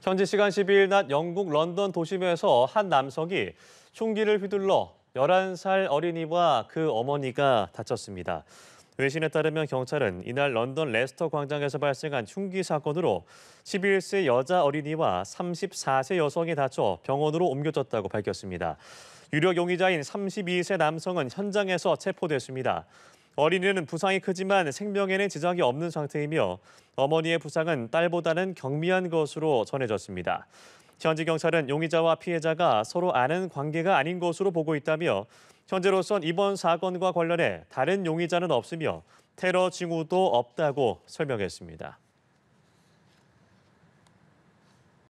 현지 시간 12일 낮 영국 런던 도심에서 한 남성이 총기를 휘둘러 11살 어린이와 그 어머니가 다쳤습니다. 외신에 따르면 경찰은 이날 런던 레스터 광장에서 발생한 흉기 사건으로 11세 여자 어린이와 34세 여성이 다쳐 병원으로 옮겨졌다고 밝혔습니다. 유력 용의자인 32세 남성은 현장에서 체포됐습니다. 어린이는 부상이 크지만 생명에는 지장이 없는 상태이며 어머니의 부상은 딸보다는 경미한 것으로 전해졌습니다. 현지 경찰은 용의자와 피해자가 서로 아는 관계가 아닌 것으로 보고 있다며 현재로선 이번 사건과 관련해 다른 용의자는 없으며 테러 징후도 없다고 설명했습니다.